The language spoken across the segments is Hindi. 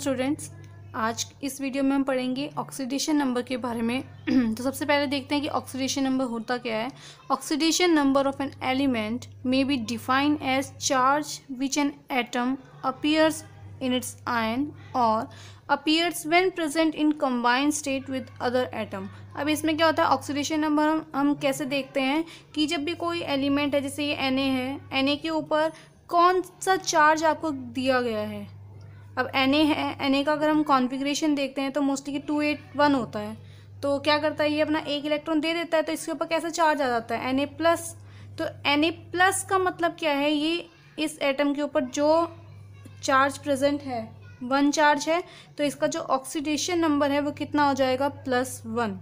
स्टूडेंट्स आज इस वीडियो में हम पढ़ेंगे ऑक्सीडेशन नंबर के बारे में तो सबसे पहले देखते हैं कि ऑक्सीडेशन नंबर होता क्या है oxidation number of an element may be defined as charge which an atom appears in its ion और appears when present in combined state with other atom अब इसमें क्या होता है ऑक्सीडेशन नंबर हम हम कैसे देखते हैं कि जब भी कोई एलिमेंट है जैसे ये ए है ए के ऊपर कौन सा चार्ज आपको दिया गया है अब एन ए है एन ए का अगर हम कॉन्फिग्रेशन देखते हैं तो मोस्टली टू एट वन होता है तो क्या करता है ये अपना एक इलेक्ट्रॉन दे देता है तो इसके ऊपर कैसा चार्ज आ जाता है एन ए प्लस तो एन ए प्लस का मतलब क्या है ये इस एटम के ऊपर जो चार्ज प्रजेंट है वन चार्ज है तो इसका जो ऑक्सीडेशन नंबर है वो कितना हो जाएगा प्लस वन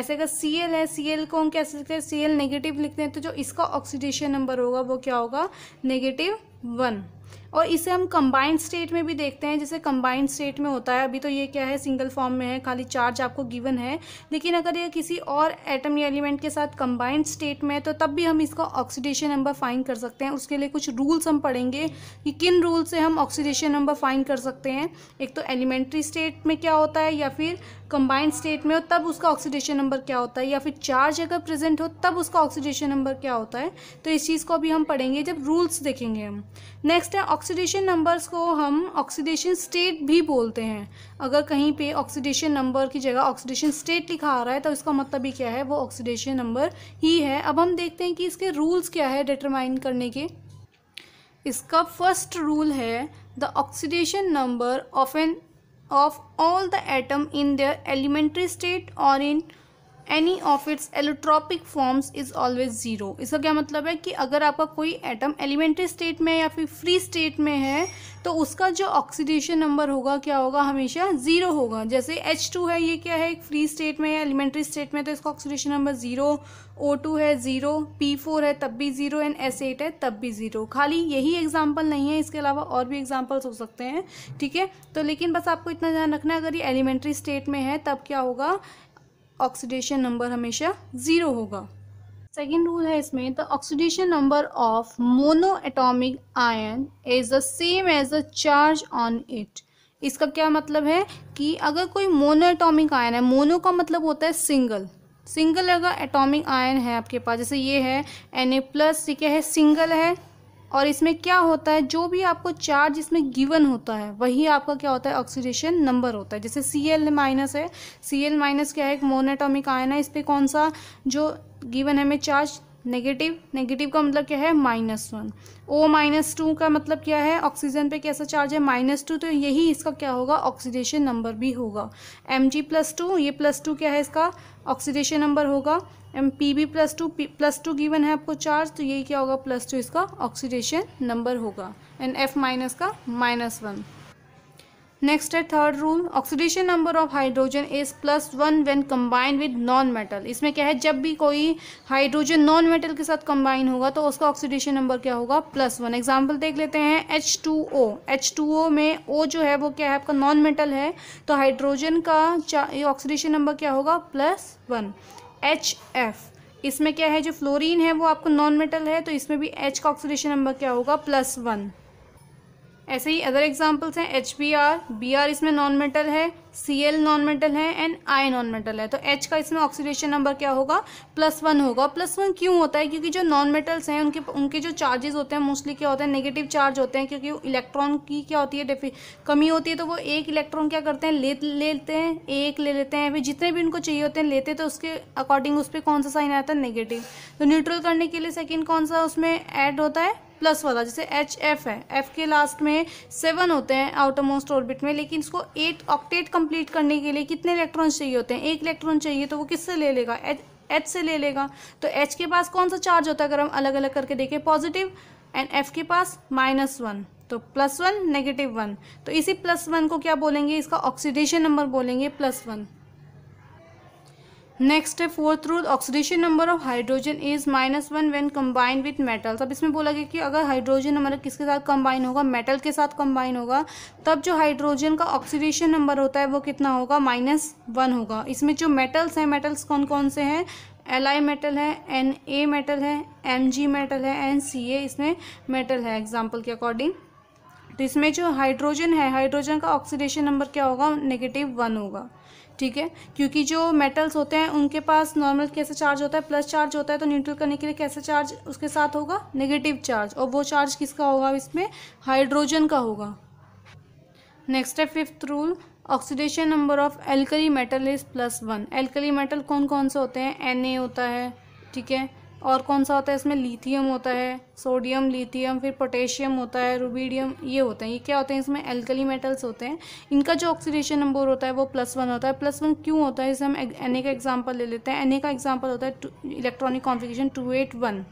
ऐसे का सी एल है सी एल को हम कैसे लिखते हैं सी एल नेगेटिव लिखते हैं तो जो इसका ऑक्सीडेशन नंबर होगा वो क्या होगा नेगेटिव वन और इसे हम कंबाइंड स्टेट में भी देखते हैं जैसे कंबाइंड स्टेट में होता है अभी तो ये क्या है सिंगल फॉर्म में है खाली चार्ज आपको गिवन है लेकिन अगर ये किसी और एटम या एलिमेंट के साथ कंबाइंड स्टेट में है तो तब भी हम इसका ऑक्सीडेशन नंबर फाइन कर सकते हैं उसके लिए कुछ रूल्स हम पढ़ेंगे कि किन रूल से हम ऑक्सीडेशन नंबर फाइन कर सकते हैं एक तो एलिमेंट्री स्टेट में क्या होता है या फिर कंबाइंड स्टेट में हो तब उसका ऑक्सीडेशन नंबर क्या होता है या फिर चार्ज अगर प्रेजेंट हो तब उसका ऑक्सीडेशन नंबर क्या होता है तो इस चीज़ को अभी हम पढ़ेंगे जब रूल्स देखेंगे हम नेक्स्ट है ऑक्सीडेशन नंबर्स को हम ऑक्सीडेशन स्टेट भी बोलते हैं अगर कहीं पे ऑक्सीडेशन नंबर की जगह ऑक्सीडेशन स्टेट लिखा आ रहा है तो इसका मतलब ही क्या है वो ऑक्सीडेशन नंबर ही है अब हम देखते हैं कि इसके रूल्स क्या है डिटरमाइन करने के इसका फर्स्ट रूल है the oxidation number of an of all the atom in the elementary state और in any of its allotropic forms is always zero इसका क्या मतलब है कि अगर आपका कोई एटम एलिमेंट्री स्टेट में या फिर फ्री स्टेट में है तो उसका जो ऑक्सीडेशन नंबर होगा क्या होगा हमेशा ज़ीरो होगा जैसे एच टू है ये क्या है एक फ्री स्टेट में या एलिमेंट्री स्टेट में तो इसका oxidation number zero O two है ज़ीरो पी फोर है तब भी ज़ीरो एंड एस एट है तब भी ज़ीरो खाली यही एग्जाम्पल नहीं है इसके अलावा और भी एग्जाम्पल्स हो सकते हैं ठीक है तो लेकिन बस आपको इतना ध्यान रखना है अगर ये एलिमेंट्री स्टेट में है तब क्या होगा ऑक्सीडेशन नंबर हमेशा ज़ीरो होगा सेकेंड रूल है इसमें the oxidation number of mono atomic ion is the same as the charge on it इसका क्या मतलब है कि अगर कोई मोनो एटोमिक आयन है मोनो का मतलब होता है सिंगल सिंगल अगर एटॉमिक आयन है आपके पास जैसे ये है एन ए प्लस ये क्या है सिंगल है और इसमें क्या होता है जो भी आपको चार्ज इसमें गिवन होता है वही आपका क्या होता है ऑक्सीडेशन नंबर होता है जैसे सी एल माइनस है सी एल माइनस क्या है एक मोनेटोमिक आयन है इस पर कौन सा जो गिवन है हमें चार्ज नेगेटिव नेगेटिव का मतलब क्या है minus one O minus two का मतलब क्या है ऑक्सीजन पे कैसा चार्ज है माइनस टू तो यही इसका क्या होगा ऑक्सीडेशन नंबर भी होगा एम जी प्लस टू ये प्लस टू क्या है इसका ऑक्सीडेशन नंबर होगा M P B plus two plus two given है आपको चार्ज तो यही क्या होगा प्लस टू इसका ऑक्सीडेशन नंबर होगा एंड एफ माइनस का माइनस वन नेक्स्ट है third rule oxidation number of hydrogen is plus one when combine with non metal इसमें क्या है जब भी कोई हाइड्रोजन नॉन मेटल के साथ कंबाइन होगा तो उसका ऑक्सीडेशन नंबर क्या होगा प्लस वन एग्जाम्पल देख लेते हैं H two O H two O में ओ जो है वो क्या है आपका नॉन मेटल है तो हाइड्रोजन का ऑक्सीडेशन नंबर क्या होगा प्लस वन एच एफ इसमें क्या है जो फ्लोरिन है वो आपका नॉन मेटल है तो इसमें भी एच का ऑक्सीडेशन नंबर क्या होगा प्लस वन ऐसे ही अदर एग्जाम्पल्स हैं H B R B R इसमें नॉन मेटल है सी एल नॉन मेटल है एंड आई नॉन मेटल है तो एच का इसमें ऑक्सीडेशन नंबर क्या होगा प्लस वन होगा प्लस वन क्यों होता है क्योंकि जो नॉन मेटल्स हैं उनके उनके जो चार्जेस होते हैं मोस्टली क्या होते हैं नेगेटिव चार्ज होते हैं क्योंकि इलेक्ट्रॉन की क्या होती है कमी होती है तो वो एक इलेक्ट्रॉन क्या करते हैं ले लेते हैं एक ले लेते हैं फिर जितने भी उनको चाहिए होते हैं लेते तो उसके अकॉर्डिंग उस पर कौन सा साइन आता है नेगेटिव तो न्यूट्रल करने के लिए सेकेंड कौन सा उसमें ऐड होता है प्लस वाला जैसे एच एफ है एफ के लास्ट में सेवन होते हैं आउटर मोस्ट ऑर्बिट में लेकिन इसको एट ऑक्टेट कंप कंप्लीट करने के लिए कितने इलेक्ट्रॉन चाहिए होते हैं एक इलेक्ट्रॉन चाहिए तो वो किससे ले लेगा एच से ले लेगा तो एच के पास कौन सा चार्ज होता है अगर हम अलग अलग करके देखें पॉजिटिव एंड एफ के पास माइनस वन तो प्लस वन नेगेटिव वन तो इसी प्लस वन को क्या बोलेंगे इसका ऑक्सीडेशन नंबर बोलेंगे प्लस वन नेक्स्ट है fourth rule oxidation number of hydrogen is minus one when combine with metals अब इसमें बोला गया कि अगर हाइड्रोजन हमारा किसके साथ कंबाइन होगा मेटल के साथ कंबाइन होगा तब जो हाइड्रोजन का ऑक्सीडेशन नंबर होता है वो कितना होगा माइनस वन होगा इसमें जो मेटल्स हैं मेटल्स कौन कौन से हैं एल आई मेटल है एन ए मेटल है एम जी मेटल है एन सी ए इसमें मेटल है एग्जाम्पल के अकॉर्डिंग तो इसमें जो हाइड्रोजन है हाइड्रोजन का ऑक्सीडेशन नंबर क्या होगा नेगेटिव वन होगा ठीक है क्योंकि जो मेटल्स होते हैं उनके पास नॉर्मल कैसे चार्ज होता है प्लस चार्ज होता है तो न्यूट्रल करने के लिए कैसे चार्ज उसके साथ होगा नेगेटिव चार्ज और वो चार्ज किसका होगा इसमें हाइड्रोजन का होगा नेक्स्ट है fifth rule oxidation number of alkali metal is plus one alkali metal कौन कौन से होते हैं एन होता है ठीक है और कौन सा होता है इसमें लिथियम होता है सोडियम लिथियम फिर पोटेशियम होता है रूबीडियम ये होते हैं ये क्या होते हैं इसमें एल्कली मेटल्स होते हैं इनका जो ऑक्सीडेशन नंबर होता है वो प्लस वन होता है प्लस वन क्यों होता है इसे हम एन का एग्जाम्पल ले लेते हैं एन का एग्जाम्पल होता है electronic configuration two eight one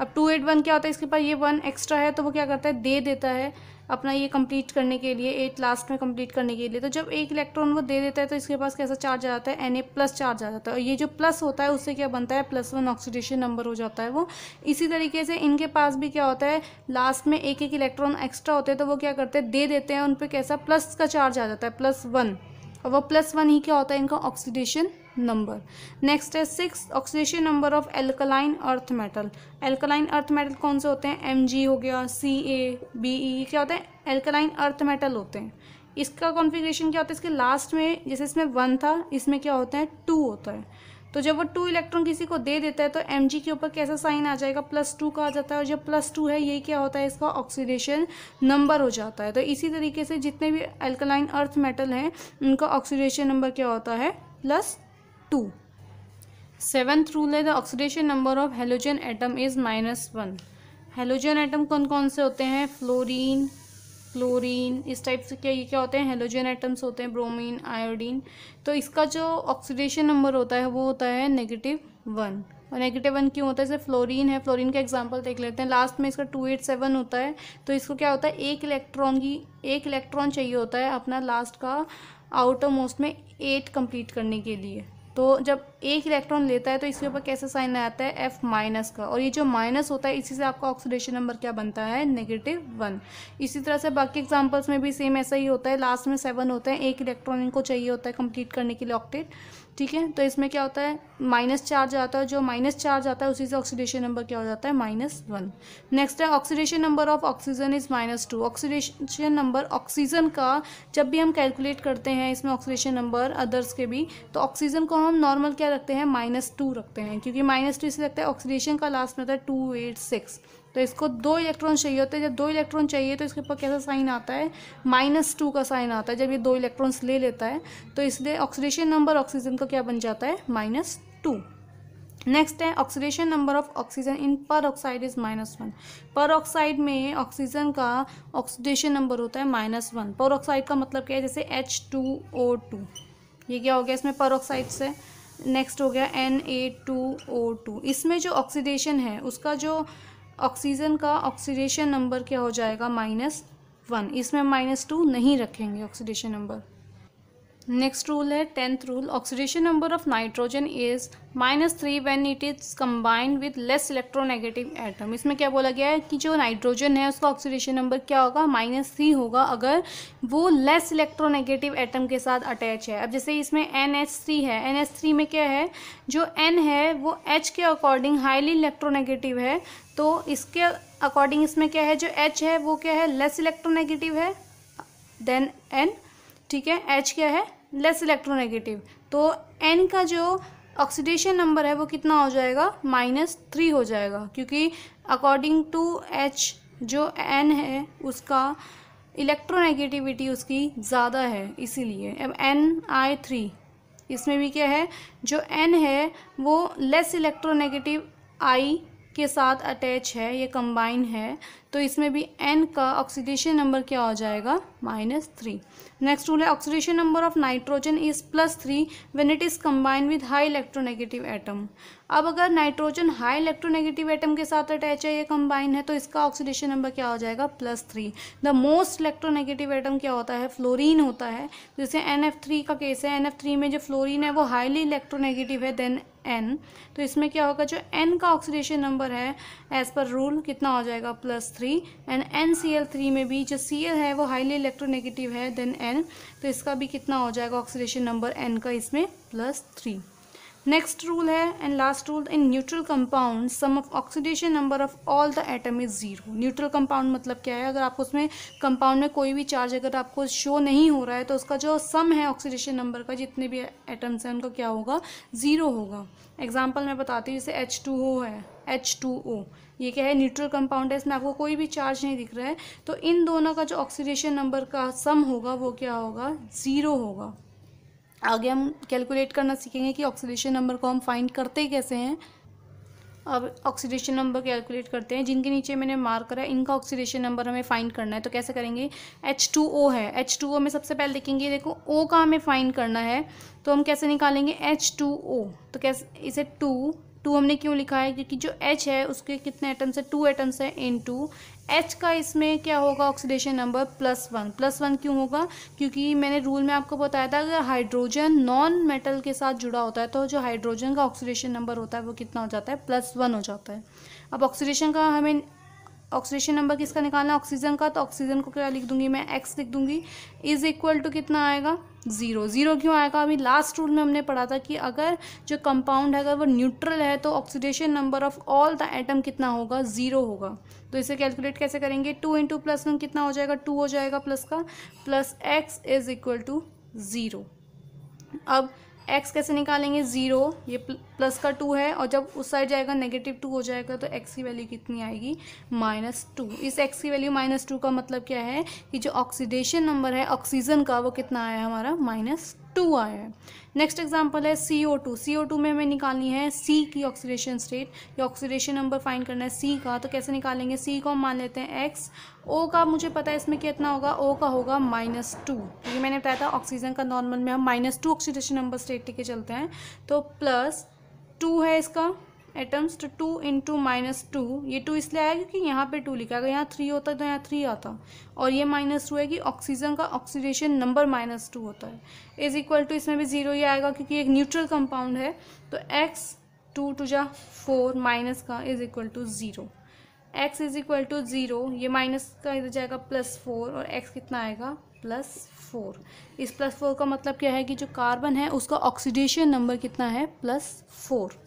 अब टू एट वन क्या होता है इसके पास ये वन एक्स्ट्रा है तो वो क्या करता है दे देता है अपना ये कंप्लीट करने के लिए एट लास्ट में कंप्लीट करने के लिए तो जब एक इलेक्ट्रॉन वो दे देता है तो इसके पास कैसा चार्ज आ जाता है एन ए प्लस चार्ज आ जाता है और ये जो प्लस होता है उससे क्या बनता है प्लस वन ऑक्सीडेशन नंबर हो जाता है वो इसी तरीके से इनके पास भी क्या होता है लास्ट में एक एक इलेक्ट्रॉन एक्स्ट्रा होते हैं तो वो क्या करते हैं दे देते हैं उन पर कैसा प्लस का चार्ज आ जाता है प्लस वन और वो प्लस वन ही क्या होता है इनका ऑक्सीडेशन नंबर नेक्स्ट है six oxidation number of alkaline earth metal alkaline earth metal कौन से होते हैं एम जी हो गया सी ए बी ई क्या होता है एल्कलाइन अर्थ मेटल होते हैं इसका कॉन्फ़िगरेशन क्या होता है इसके लास्ट में जैसे इसमें वन था इसमें क्या होता है टू होता है तो जब वो टू इलेक्ट्रॉन किसी को दे देता है तो एम के ऊपर कैसा साइन आ जाएगा प्लस टू का आ जाता है और जब प्लस टू है यही क्या होता है इसका ऑक्सीडेशन नंबर हो जाता है तो इसी तरीके से जितने भी एल्कलाइन अर्थ मेटल हैं उनका ऑक्सीडेशन नंबर क्या होता है प्लस टू सेवेंथ रूल है the oxidation number of halogen atom is minus one halogen atom कौन कौन से होते हैं फ्लोरीन क्लोरीन इस टाइप से क्या ये क्या होते हैं हेलोजन एटम्स होते हैं ब्रोमीन आयोडीन तो इसका जो ऑक्सीडेशन नंबर होता है वो होता है नेगेटिव वन और नेगेटिव वन क्यों होता है जैसे फ्लोरीन है फ्लोरीन का एग्जांपल देख लेते हैं लास्ट में इसका टू एट सेवन होता है तो इसको क्या होता है एक इलेक्ट्रॉन की एक इलेक्ट्रॉन चाहिए होता है अपना लास्ट का आउटर मोस्ट में एट कंप्लीट करने के लिए तो जब एक इलेक्ट्रॉन लेता है तो इसके ऊपर कैसा साइन आता है एफ माइनस का और ये जो माइनस होता है इसी से आपका ऑक्सीडेशन नंबर क्या बनता है नेगेटिव वन इसी तरह से बाकी एग्जाम्पल्स में भी सेम ऐसा ही होता है लास्ट में सेवन होता है एक इलेक्ट्रॉन इनको चाहिए होता है कंप्लीट करने के लिए ऑक्टेट ठीक है तो इसमें क्या होता है माइनस चार्ज आता है जो माइनस चार्ज आता है उसी से ऑक्सीडेशन नंबर क्या हो जाता है माइनस वन नेक्स्ट है oxidation number of oxygen is minus two oxidation number oxygen का जब भी हम कैलकुलेट करते हैं इसमें ऑक्सीडेशन नंबर अदर्स के भी तो ऑक्सीजन को हम हम नॉर्मल क्या रखते हैं माइनस टू रखते हैं क्योंकि माइनस टू इसलिए रखते हैं ऑक्सीडेशन का लास्ट में होता है टू एट सिक्स तो इसको दो इलेक्ट्रॉन चाहिए होते हैं जब दो इलेक्ट्रॉन चाहिए तो इसके ऊपर कैसा साइन आता है माइनस टू का साइन आता है जब ये दो इलेक्ट्रॉन्स ले लेता है तो इसलिए ऑक्सीडेशन नंबर ऑक्सीजन का क्या बन जाता है माइनस टू नेक्स्ट है oxidation number of oxygen in peroxide is minus one peroxide में ऑक्सीजन का ऑक्सीडेशन नंबर होता है माइनस वन पर ऑक्साइड का मतलब क्या है जैसे एच टू ओ टू ये क्या हो गया इसमें परोक्साइड से नेक्स्ट हो गया N A two O two इसमें जो ऑक्सीडेशन है उसका जो ऑक्सीजन का ऑक्सीडेशन नंबर क्या हो जाएगा माइनस वन इसमें माइनस टू नहीं रखेंगे ऑक्सीडेशन नंबर नेक्स्ट रूल है tenth rule oxidation number of nitrogen is minus three when it is combined with less electronegative atom इसमें क्या बोला गया है कि जो नाइट्रोजन है उसका ऑक्सीडेशन नंबर क्या होगा माइनस थ्री होगा अगर वो लेस इलेक्ट्रोनेगेटिव एटम के साथ अटैच है अब जैसे इसमें एन एच थ्री है एन एच थ्री में क्या है जो एन है वो एच के अकॉर्डिंग हाईली इलेक्ट्रोनेगेटिव है तो इसके अकॉर्डिंग इसमें क्या है जो एच है वो क्या है लेस इलेक्ट्रोनेगेटिव है देन एन ठीक है एच क्या है लेस इलेक्ट्रोनेगेटिव तो एन का जो ऑक्सीडेशन नंबर है वो कितना हो जाएगा माइनस थ्री हो जाएगा क्योंकि अकॉर्डिंग टू एच जो एन है उसका इलेक्ट्रोनेगेटिविटी उसकी ज़्यादा है इसीलिए अब एन आई थ्री इसमें भी क्या है जो एन है वो लेस इलेक्ट्रोनेगेटिव आई के साथ अटैच है ये कंबाइन है तो इसमें भी एन का ऑक्सीडेशन नंबर क्या हो जाएगा माइनस थ्री नेक्स्ट रूल है oxidation number of nitrogen is plus three when it is combine with high electronegative atom अब अगर नाइट्रोजन हाई इलेक्ट्रोनेगेटिव एटम के साथ अटैच है ये कंबाइन है तो इसका ऑक्सीडेशन नंबर क्या हो जाएगा plus three the most electronegative atom क्या होता है फ्लोरीन होता है जैसे एन एफ थ्री का केस है एन एफ थ्री में जो फ्लोरीन है वो हाईली इलेक्ट्रोनेगेटिव है देन एन तो इसमें क्या होगा जो एन का ऑक्सीडेशन नंबर है एज पर रूल कितना हो जाएगा plus three and N C L three में भी जो सी एल है वो हाईली इलेक्ट्रोनेगेटिव है देन एन तो इसका भी कितना हो जाएगा ऑक्सीडेशन नंबर एन का इसमें प्लस थ्री नेक्स्ट रूल है and last rule in neutral compound sum of oxidation number of all the atom is zero neutral compound मतलब क्या है अगर आपको उसमें कंपाउंड में कोई भी चार्ज अगर आपको शो नहीं हो रहा है तो उसका जो सम है ऑक्सीडेशन नंबर का जितने भी एटम्स हैं उनका क्या होगा ज़ीरो होगा एग्जाम्पल मैं बताती हूँ जैसे एच टू ओ है एच टू ओ ये क्या है न्यूट्रल कंपाउंड है इसमें आपको कोई भी चार्ज नहीं दिख रहा है तो इन दोनों का जो ऑक्सीडेशन नंबर का सम होगा वो क्या होगा ज़ीरो होगा आगे हम कैलकुलेट करना सीखेंगे कि ऑक्सीडेशन नंबर को हम फाइंड करते कैसे हैं अब ऑक्सीडेशन नंबर कैलकुलेट करते हैं जिनके नीचे मैंने मार्क करा है इनका ऑक्सीडेशन नंबर हमें फाइंड करना है तो कैसे करेंगे एच टू ओ है एच टू ओ में सबसे पहले देखेंगे देखो ओ का हमें फाइंड करना है तो हम कैसे निकालेंगे एच टू ओ तो कैसे इसे टू टू हमने क्यों लिखा है क्योंकि जो एच है उसके कितने एटम्स है टू एटम्स है इन टू एच का इसमें क्या होगा oxidation number plus one plus one क्यों होगा क्योंकि मैंने रूल में आपको बताया था अगर हाइड्रोजन नॉन मेटल के साथ जुड़ा होता है तो जो हाइड्रोजन का ऑक्सीडेशन नंबर होता है वो कितना हो जाता है प्लस वन हो जाता है अब ऑक्सीडेशन का हमें ऑक्सीडेशन नंबर किसका निकालना ऑक्सीजन का तो ऑक्सीजन को क्या लिख दूंगी मैं एक्स लिख दूंगी इज़ इक्वल टू कितना आएगा ज़ीरो ज़ीरो क्यों आएगा अभी लास्ट रूल में हमने पढ़ा था कि अगर जो कंपाउंड है अगर वो न्यूट्रल है तो oxidation number of all the atom कितना होगा ज़ीरो होगा तो इसे कैलकुलेट कैसे करेंगे टू इंटू प्लस वन कितना हो जाएगा टू हो जाएगा प्लस का plus X is equal to zero अब एक्स कैसे निकालेंगे ज़ीरो ये प्लस का टू है और जब उस साइड जाएगा नेगेटिव टू हो जाएगा तो x की वैल्यू कितनी आएगी माइनस टू इस x की वैल्यू माइनस टू का मतलब क्या है कि जो ऑक्सीडेशन नंबर है ऑक्सीजन का वो कितना आया हमारा माइनस टू आया है नेक्स्ट एग्जाम्पल है सी ओ टू सी ओ टू में हमें निकालनी है सी की ऑक्सीडेशन स्टेट या ऑक्सीडेशन नंबर फाइंड करना है सी का तो कैसे निकालेंगे सी को हम मान लेते हैं एक्स ओ का मुझे पता है इसमें कितना होगा ओ का होगा माइनस टू क्योंकि मैंने बताया था ऑक्सीजन का नॉर्मल में हम minus two oxidation number state लेके चलते हैं तो प्लस टू है इसका एटम्स तो two in two minus two ये टू इसलिए आया क्योंकि यहाँ पे टू लिखा गया यहाँ थ्री होता है तो यहाँ थ्री आता और ये माइनस टू है कि ऑक्सीजन का ऑक्सीडेशन नंबर माइनस टू होता है इज इक्वल टू इसमें भी जीरो ही आएगा क्योंकि एक न्यूट्रल कंपाउंड है तो एक्स टू टू जा फोर माइनस का is equal to zero X is equal to zero ये माइनस का इधर जाएगा प्लस फोर और एक्स कितना आएगा प्लस फोर इस प्लस फोर का मतलब क्या है कि जो कार्बन है उसका ऑक्सीडेशन नंबर कितना है प्लस फोर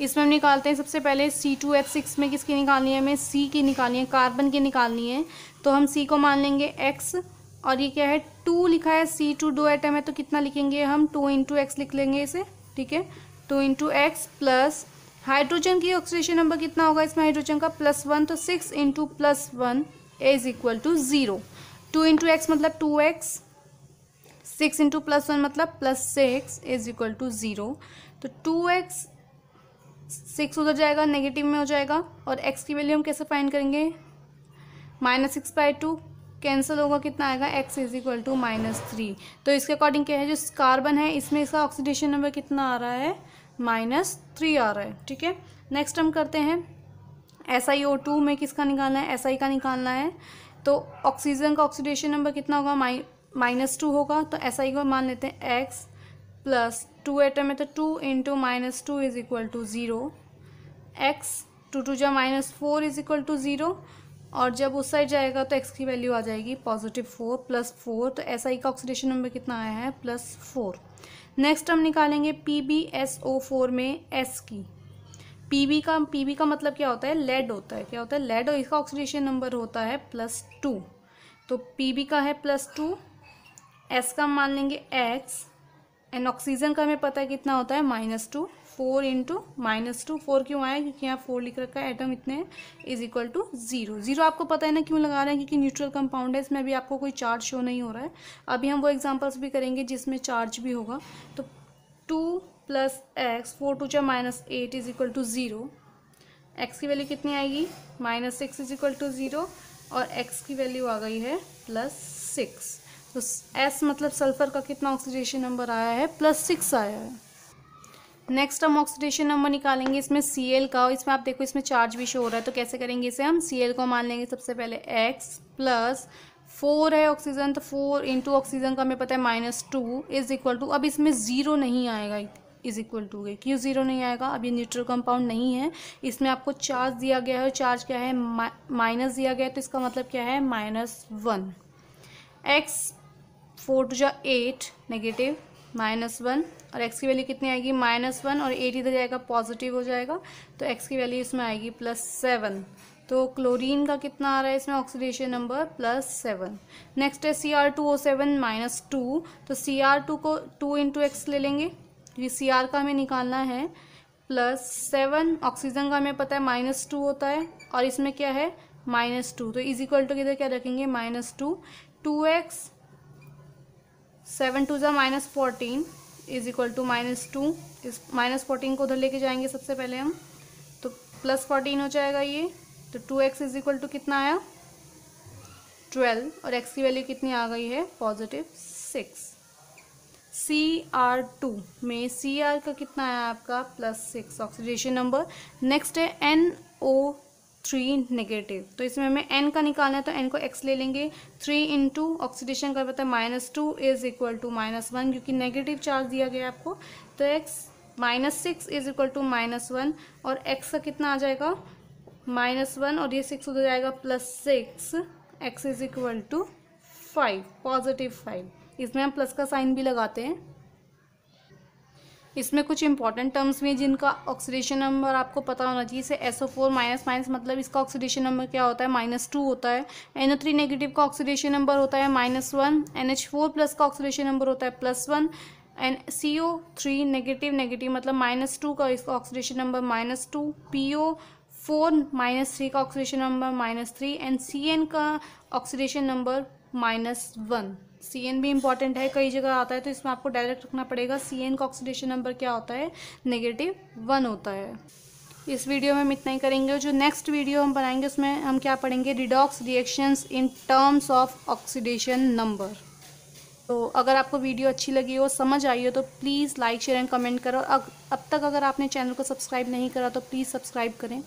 इसमें हम निकालते हैं सबसे पहले सी टू एच सिक्स में किसकी निकालनी है हमें सी की निकालनी है कार्बन की निकालनी है तो हम सी को मान लेंगे एक्स और ये क्या है टू लिखा है सी टू दो एटम है तो कितना लिखेंगे हम टू इंटू एक्स लिख लेंगे इसे ठीक है two into X plus hydrogen की ऑक्सीडेशन नंबर कितना होगा इसमें हाइड्रोजन का प्लस वन तो six into plus one is equal to zero two into X मतलब two X six into plus one मतलब plus six is equal to zero तो टू एक्स सिक्स उधर जाएगा नेगेटिव में हो जाएगा और एक्स की वैल्यू हम कैसे फाइंड करेंगे minus six by two cancel होगा कितना आएगा x is equal to minus three तो इसके अकॉर्डिंग क्या है जो कार्बन है इसमें इसका ऑक्सीडेशन नंबर कितना आ रहा है माइनस थ्री आ रहा है ठीक है नेक्स्ट हम करते हैं एस आई ओ टू में किसका निकालना है एस आई का निकालना है तो ऑक्सीजन का ऑक्सीडेशन नंबर कितना होगा माइनस टू होगा तो एस आई को मान लेते हैं एक्स प्लस टू एटम है तो two into minus two is equal to zero X two two जा minus four is equal to zero और जब उस साइड जाएगा तो एक्स की वैल्यू आ जाएगी पॉजिटिव फोर प्लस फोर तो एस आई का ऑक्सीडेशन नंबर कितना आया है प्लस फोर नेक्स्ट हम निकालेंगे P B S O four में एस की पी बी का पी बी का मतलब क्या होता है लेड होता है क्या होता है लेड और इसका ऑक्सीडेशन नंबर होता है प्लस टू तो पी बी का है प्लस टू एस का मान लेंगे एक्स एंड ऑक्सीजन का हमें पता है कितना होता है minus two four into minus two four क्यों आया क्योंकि यहाँ फोर लिख रखा है एटम इतने is equal to zero zero आपको पता है ना क्यों लगा रहे हैं क्योंकि न्यूट्रल कंपाउंड है इसमें अभी आपको कोई चार्ज शो नहीं हो रहा है अभी हम वो एग्जाम्पल्स भी करेंगे जिसमें चार्ज भी होगा तो two plus X four two चाहे minus eight is equal to zero X की वैल्यू कितनी आएगी minus six is equal to zero और एक्स की वैल्यू आ गई है प्लस सिक्स तो एस मतलब सल्फर का कितना ऑक्सीडेशन नंबर आया है प्लस सिक्स आया है नेक्स्ट हम ऑक्सीडेशन नंबर निकालेंगे इसमें सी एल का और इसमें आप देखो इसमें चार्ज भी शो हो रहा है तो कैसे करेंगे इसे हम सी एल को मान लेंगे सबसे पहले एक्स प्लस फोर है ऑक्सीजन तो फोर इंटू ऑक्सीजन का हमें पता है minus two is equal to अब इसमें ज़ीरो नहीं आएगा इज इक्वल टू है क्यों ज़ीरो नहीं आएगा अब ये न्यूट्रल कंपाउंड नहीं है इसमें आपको चार्ज दिया गया है और चार्ज क्या है माइनस दिया गया है तो इसका मतलब क्या है minus one X four two जा एट नेगेटिव माइनस वन और एक्स की वैल्यू कितनी आएगी माइनस वन और एट इधर जाएगा पॉजिटिव हो जाएगा तो एक्स की वैल्यू इसमें आएगी प्लस सेवन तो क्लोरीन का कितना आ रहा है इसमें oxidation number plus seven next है C R two O seven minus two तो सी आर टू को टू इंटू एक्स ले लेंगे क्योंकि सी आर का हमें निकालना है प्लस सेवन ऑक्सीजन का हमें पता है माइनस टू होता है और इसमें क्या है माइनस टू तो इज इक्वल टू किधर क्या रखेंगे minus two two X seven two ज़ा minus fourteen is equal to minus two इस माइनस फोर्टीन को उधर लेके जाएंगे सबसे पहले हम तो प्लस फोर्टीन हो जाएगा ये तो two X is equal to कितना आया ट्वेल्व और एक्स की वैल्यू कितनी आ गई है positive six C R two में सी आर का कितना आया आपका plus six oxidation number next है एन ओ थ्री नेगेटिव तो इसमें हमें एन का निकालना है तो एन को एक्स ले लेंगे थ्री इंटू ऑक्सीडेशन का पता है minus two is equal to minus one क्योंकि नेगेटिव चार्ज दिया गया आपको तो X minus six is equal to minus one और एक्स का कितना आ जाएगा माइनस वन और ये सिक्स उधर जाएगा plus six X is equal to five positive five इसमें हम प्लस का साइन भी लगाते हैं इसमें कुछ इंपॉर्टेंट टर्म्स भी हैं जिनका ऑक्सीडेशन नंबर आपको पता होना चाहिए जैसे एसओ फोर माइनस माइनस मतलब इसका ऑक्सीडेशन नंबर क्या होता है माइनस टू होता है एनओ थ्री नेगेटिव का ऑक्सीडेशन नंबर होता है minus one N H four plus का ऑक्सीडेशन नंबर होता है plus one N C O three negative negative मतलब माइनस टू का इसका oxidation number minus two P O four minus three का oxidation number minus three and C N का oxidation number minus one C N भी इंपॉर्टेंट है कई जगह आता है तो इसमें आपको डायरेक्ट रखना पड़ेगा सी एन का ऑक्सीडेशन नंबर क्या होता है नेगेटिव वन होता है इस वीडियो में हम इतना ही करेंगे जो नेक्स्ट वीडियो हम बनाएंगे उसमें हम क्या पढ़ेंगे redox reactions in terms of oxidation number तो अगर आपको वीडियो अच्छी लगी हो समझ आई हो तो please like share and comment करो अब तक अगर आपने चैनल को सब्सक्राइब नहीं करा तो प्लीज़ सब्सक्राइब करें